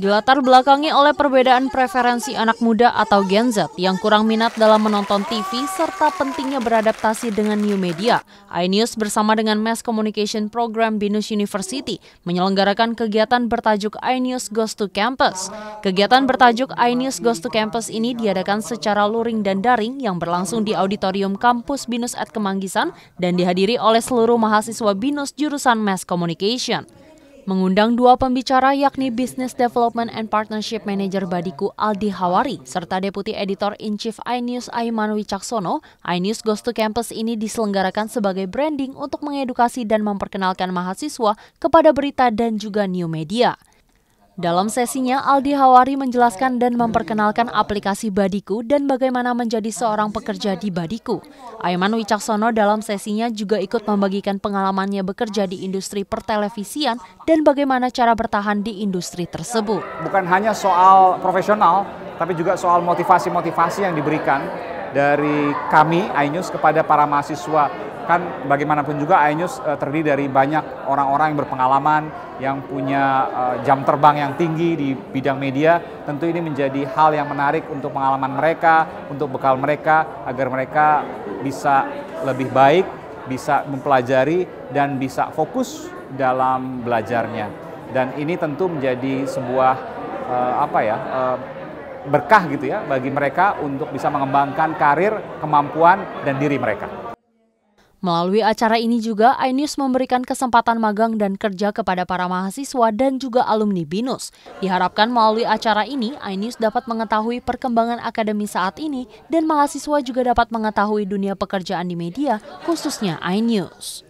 Dilatar belakangi oleh perbedaan preferensi anak muda atau Gen Z yang kurang minat dalam menonton TV serta pentingnya beradaptasi dengan new media, iNews bersama dengan Mass Communication Program Binus University menyelenggarakan kegiatan bertajuk iNews Goes to Campus. Kegiatan bertajuk iNews Goes to Campus ini diadakan secara luring dan daring yang berlangsung di auditorium kampus Binus at Kemanggisan dan dihadiri oleh seluruh mahasiswa Binus jurusan Mass Communication mengundang dua pembicara yakni Business Development and Partnership Manager Badiku Aldi Hawari serta Deputi Editor in Chief iNews Aiman Wicaksono, iNews Goes to Campus ini diselenggarakan sebagai branding untuk mengedukasi dan memperkenalkan mahasiswa kepada berita dan juga new media. Dalam sesinya, Aldi Hawari menjelaskan dan memperkenalkan aplikasi Badiku dan bagaimana menjadi seorang pekerja di Badiku. Aiman Wicaksono dalam sesinya juga ikut membagikan pengalamannya bekerja di industri pertelevisian dan bagaimana cara bertahan di industri tersebut. Bukan hanya soal profesional, tapi juga soal motivasi-motivasi yang diberikan dari kami, iNews, kepada para mahasiswa kan bagaimanapun juga iNews uh, terdiri dari banyak orang-orang yang berpengalaman, yang punya uh, jam terbang yang tinggi di bidang media. Tentu ini menjadi hal yang menarik untuk pengalaman mereka, untuk bekal mereka, agar mereka bisa lebih baik, bisa mempelajari, dan bisa fokus dalam belajarnya. Dan ini tentu menjadi sebuah uh, apa ya? Uh, berkah gitu ya bagi mereka untuk bisa mengembangkan karir, kemampuan dan diri mereka. Melalui acara ini juga, INews memberikan kesempatan magang dan kerja kepada para mahasiswa dan juga alumni BINUS. Diharapkan melalui acara ini, INews dapat mengetahui perkembangan akademi saat ini dan mahasiswa juga dapat mengetahui dunia pekerjaan di media, khususnya INews.